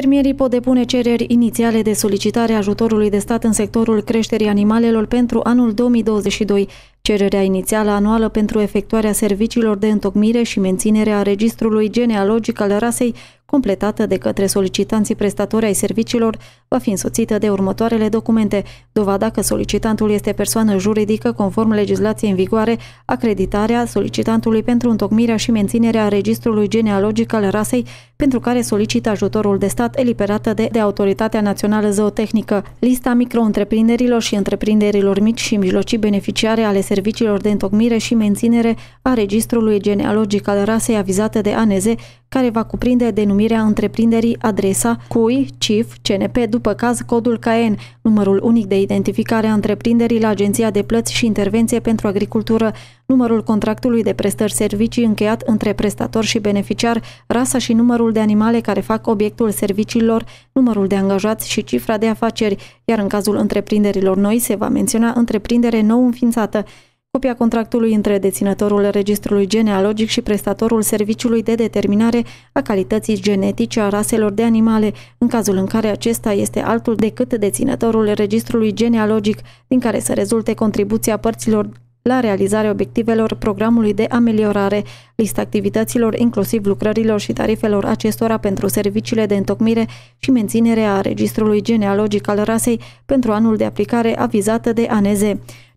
Fermierii pot depune cereri inițiale de solicitare ajutorului de stat în sectorul creșterii animalelor pentru anul 2022. Cererea inițială anuală pentru efectuarea serviciilor de întocmire și menținere a registrului genealogic al rasei completată de către solicitanții prestatori ai serviciilor, va fi însoțită de următoarele documente, dovada că solicitantul este persoană juridică conform legislației în vigoare, acreditarea solicitantului pentru întocmirea și menținerea registrului genealogic al rasei pentru care solicită ajutorul de stat eliberată de, de Autoritatea Națională Zootehnică, lista micro-întreprinderilor și întreprinderilor mici și mijlocii beneficiare ale serviciilor de întocmire și menținere a registrului genealogic al rasei avizate de ANZ, care va cuprinde denumirea întreprinderii, adresa, cui, CIF, CNP, după caz codul CAEN, numărul unic de identificare a întreprinderii la Agenția de Plăți și Intervenție pentru Agricultură, numărul contractului de prestări servicii încheiat între prestator și beneficiar, rasa și numărul de animale care fac obiectul serviciilor, numărul de angajați și cifra de afaceri, iar în cazul întreprinderilor noi se va menționa întreprindere nou înființată. Copia contractului între deținătorul registrului genealogic și prestatorul serviciului de determinare a calității genetice a raselor de animale, în cazul în care acesta este altul decât deținătorul registrului genealogic, din care să rezulte contribuția părților la realizarea obiectivelor programului de ameliorare, lista activităților, inclusiv lucrărilor și tarifelor acestora pentru serviciile de întocmire și menținere a registrului genealogic al rasei pentru anul de aplicare avizată de ANZ.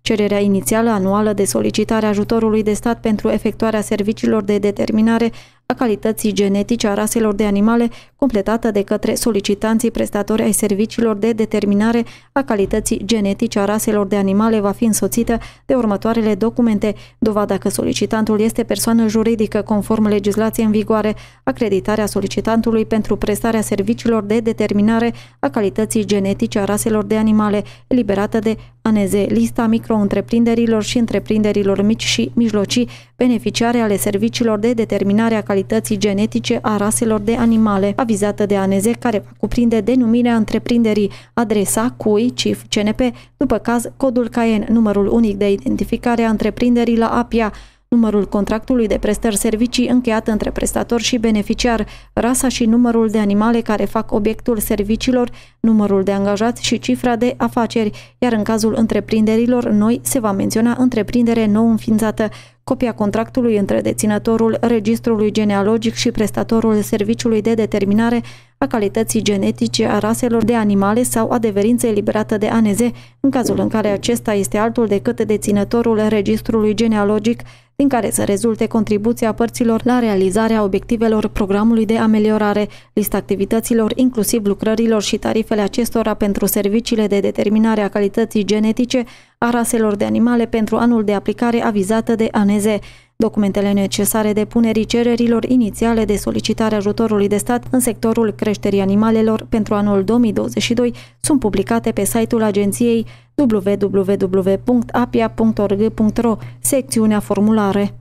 Cererea inițială anuală de solicitare ajutorului de stat pentru efectuarea serviciilor de determinare a calității genetice a raselor de animale, completată de către solicitanții prestatori ai serviciilor de determinare a calității genetice a raselor de animale, va fi însoțită de următoarele documente, dovada că solicitantul este persoană juridică conform legislației în vigoare, acreditarea solicitantului pentru prestarea serviciilor de determinare a calității genetice a raselor de animale, eliberată de aneze lista micro-întreprinderilor și întreprinderilor mici și mijlocii beneficiare ale serviciilor de determinare a calității genetice a raselor de animale, avizată de ANZ, care va cuprinde denumirea întreprinderii, adresa, cui, CIF, CNP, după caz, codul CAEN, numărul unic de identificare a întreprinderii la APIA, numărul contractului de prestări servicii încheiat între prestator și beneficiar, rasa și numărul de animale care fac obiectul serviciilor, numărul de angajați și cifra de afaceri, iar în cazul întreprinderilor noi se va menționa întreprindere nou înființată, copia contractului între deținătorul registrului genealogic și prestatorul serviciului de determinare a calității genetice a raselor de animale sau a deverinței eliberată de ANZ, în cazul în care acesta este altul decât deținătorul registrului genealogic din care să rezulte contribuția părților la realizarea obiectivelor programului de ameliorare, lista activităților, inclusiv lucrărilor și tarifele acestora pentru serviciile de determinare a calității genetice a raselor de animale pentru anul de aplicare avizată de ANZ. Documentele necesare depunerii cererilor inițiale de solicitare ajutorului de stat în sectorul creșterii animalelor pentru anul 2022 sunt publicate pe site-ul agenției www.apia.org.ro, secțiunea formulare.